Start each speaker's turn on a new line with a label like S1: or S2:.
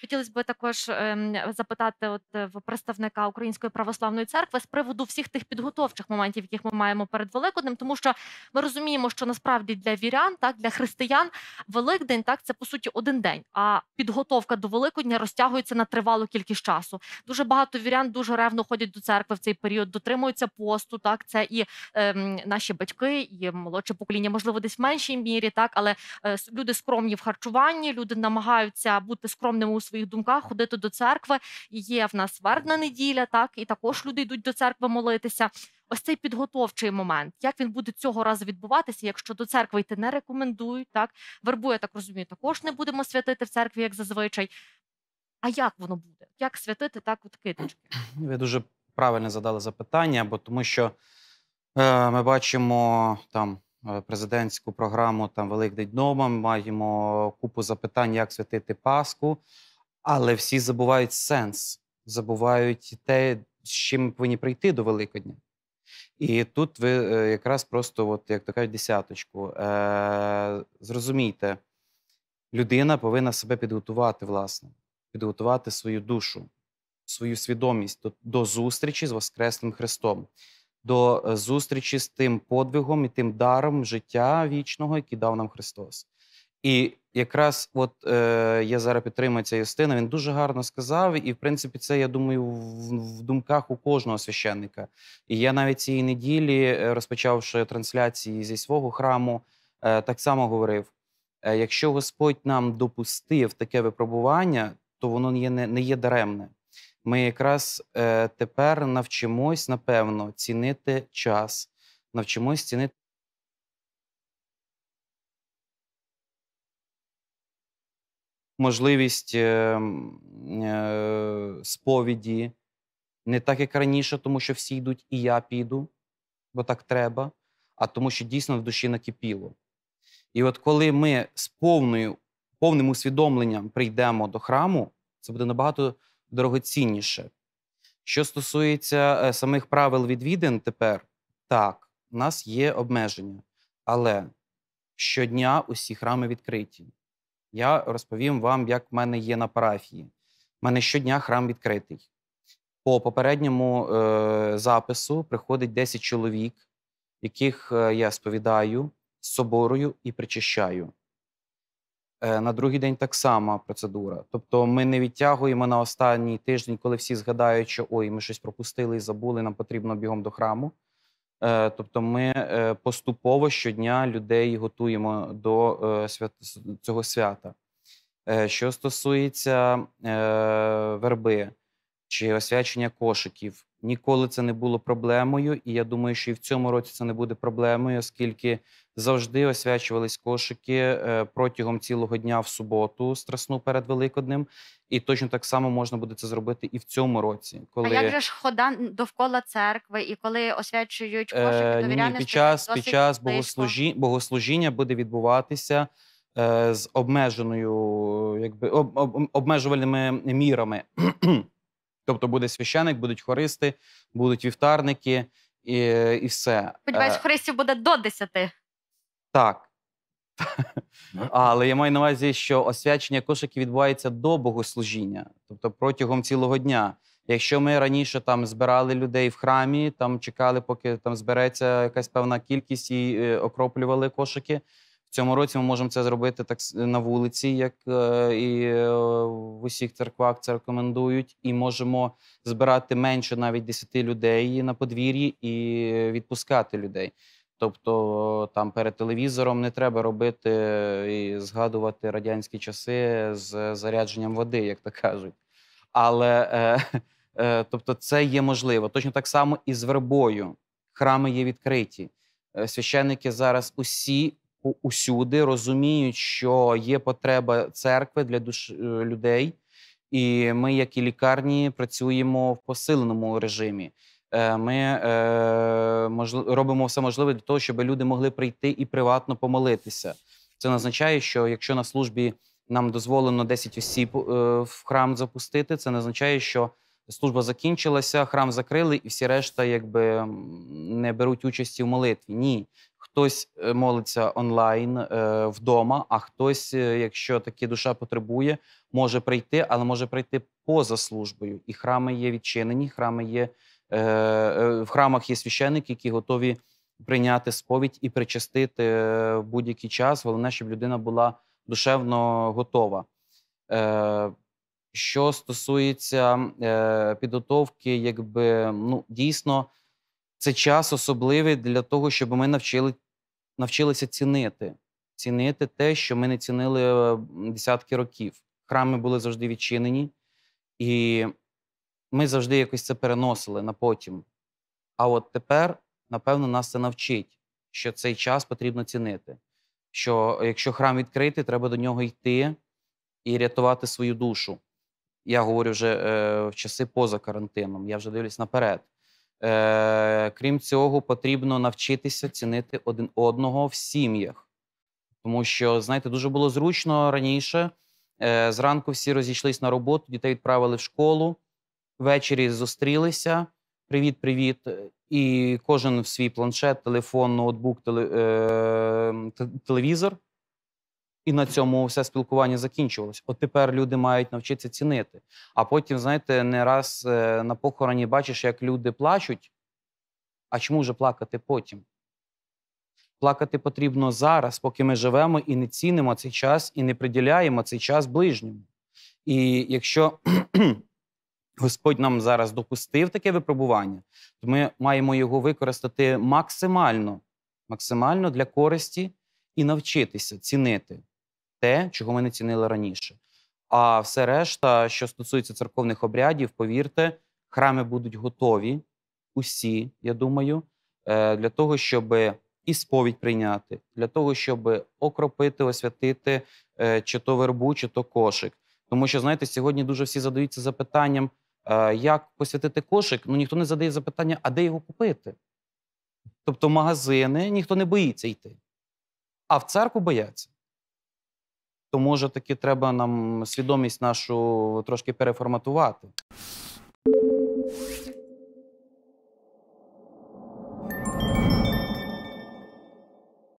S1: Хотілося б також ем, запитати, от е, в представника Української православної церкви з приводу всіх тих підготовчих моментів, яких ми маємо перед Великоднем, тому що ми розуміємо, що насправді для вірян, так для християн, Великдень так це по суті один день. А підготовка до Великодня розтягується на тривалу кількість часу. Дуже багато вірян дуже ревно ходять до церкви в цей період, дотримуються посту. Так, це і е, наші батьки, і молодше покоління, можливо, десь в меншій мірі, так але е, люди скромні в харчуванні, люди намагаються бути скромними у своїх думках, ходити до церкви. Є в нас вербна неділя, так і також люди йдуть до церкви молитися. Ось цей підготовчий момент, як він буде цього разу відбуватися, якщо до церкви йти не рекомендують, так вербу, я так розумію, також не будемо святити в церкві, як зазвичай. А як воно буде? Як святити так от киточки?
S2: Ну, ви дуже правильно задали запитання, бо тому що е, ми бачимо там е, президентську програму там Великдень дома, маємо купу запитань, як святити Пасху. Але всі забувають сенс, забувають те, з чим повинні прийти до Великодня. І тут ви е, якраз просто, от, як така, десяточку. Е, Зрозумійте, людина повинна себе підготувати, власне, підготувати свою душу, свою свідомість до, до зустрічі з Воскресним Христом, до е, зустрічі з тим подвигом і тим даром життя вічного, який дав нам Христос. І якраз от е, я зараз підтримую ця юстина. він дуже гарно сказав, і в принципі це, я думаю, в, в думках у кожного священника. І я навіть цієї неділі, е, розпочавши трансляції зі свого храму, е, так само говорив: е, якщо Господь нам допустив таке випробування, то воно не є, не є даремне. Ми якраз е, тепер навчимось, напевно, цінити час, навчимось цінити можливість е, е, сповіді, не так, як раніше, тому що всі йдуть, і я піду, бо так треба, а тому, що дійсно в душі накипіло. І от коли ми з повною, повним усвідомленням прийдемо до храму, це буде набагато дорогоцінніше. Що стосується е, самих правил відвідин, тепер так, у нас є обмеження, але щодня усі храми відкриті. Я розповім вам, як в мене є на парафії. У мене щодня храм відкритий. По попередньому е, запису приходить 10 чоловік, яких е, я сповідаю з соборою і причищаю. Е, На другий день так само процедура. Тобто, ми не відтягуємо на останній тиждень, коли всі згадають, що ой, ми щось пропустили і забули, нам потрібно бігом до храму. Е, тобто ми е, поступово щодня людей готуємо до е, цього свята. Що стосується верби, чи освячення кошиків. Ніколи це не було проблемою, і я думаю, що і в цьому році це не буде проблемою, оскільки завжди освячувались кошики е, протягом цілого дня в суботу, страсну перед Великоднем. І точно так само можна буде це зробити і в цьому році. Коли... А як же ж
S1: хода довкола церкви, і коли освячують е, кошики, е, під час під час богослужіння,
S2: богослужіння буде відбуватися е, з обмеженою, якби об, об, обмежувальними мірами. Тобто буде священик, будуть хористи, будуть вівтарники і і все. Сподіваюсь, е,
S1: хористів буде до десяти?
S2: Так. Ну. Але я маю на увазі, що освячення кошиків відбувається до богослужіння, тобто протягом цілого дня. Якщо ми раніше там збирали людей в храмі, там чекали, поки там збереться якась певна кількість і е, окроплювали кошики. В цьому році ми можемо це зробити так на вулиці, як е, і е, в усіх церквах це рекомендують, і можемо збирати менше навіть 10 людей на подвір'ї і відпускати людей. Тобто е, там перед телевізором не треба робити і згадувати радянські часи з зарядженням води, як то кажуть. Але е, е, тобто, це є можливо. Точно так само і з вербою. Храми є відкриті. Священники зараз усі усюди, розуміють, що є потреба церкви для душ е, людей, і ми, як і лікарні, працюємо в посиленому режимі. Е, ми е, робимо все можливе для того, щоб люди могли прийти і приватно помолитися. Це означає, що якщо на службі нам дозволено 10 осіб в храм запустити, це не означає, що служба закінчилася, храм закрили, і всі решта, якби не беруть участі в молитві. Ні, Хтось е, молиться онлайн е, вдома, а хтось, е, якщо такі душа потребує, може прийти, але може прийти поза службою. І храми є відчинені, храми є в храмах є священики, які готові прийняти сповідь і причастити в будь-який час. Головне, щоб людина була душевно готова. Що стосується підготовки, якби ну дійсно це час особливий для того, щоб ми навчили навчилися цінити, цінити те, що ми не цінили е, десятки років. Храми були завжди відчинені, і ми завжди якось це переносили на потім. А от тепер, напевно, нас це навчить, що цей час потрібно цінити. Що е, якщо храм відкритий, треба до нього йти і рятувати свою душу. Я говорю вже е, в часи поза карантином. Я вже дивлюсь наперед. Е, Крім цього, потрібно навчитися цінити один одного в сім'ях. Тому що, знаєте, дуже було зручно раніше. Е, Зранку всі розійшлися на роботу, дітей відправили в школу, ввечері зустрілися. Привіт-привіт. І кожен в свій планшет, телефон, ноутбук, теле, е, телевізор. І на цьому все спілкування закінчувалось. От тепер люди мають навчитися цінити. А потім, знаєте, не раз е, на похороні бачиш, як люди плачуть. А чому вже плакати потім? Плакати потрібно зараз, поки ми живемо і не цінимо цей час, і не приділяємо цей час ближньому. І якщо Господь нам зараз допустив таке випробування, то ми маємо його використати максимально, максимально для користі і навчитися цінити те, чого ми не цінили раніше. А все решта, що стосується церковних обрядів, повірте, храми будуть готові, усі, я думаю, е, для того, щоб і сповідь прийняти, для того, щоб окропити, освятити е, чи то вербу, чи то кошик. Тому що, знаєте, сьогодні дуже всі задаються запитанням, е, як посвятити кошик. Ну ніхто не задає запитання, а де його купити? Тобто магазини ніхто не боїться йти, а в церкву бояться то може таки треба нам свідомість нашу трошки переформатувати.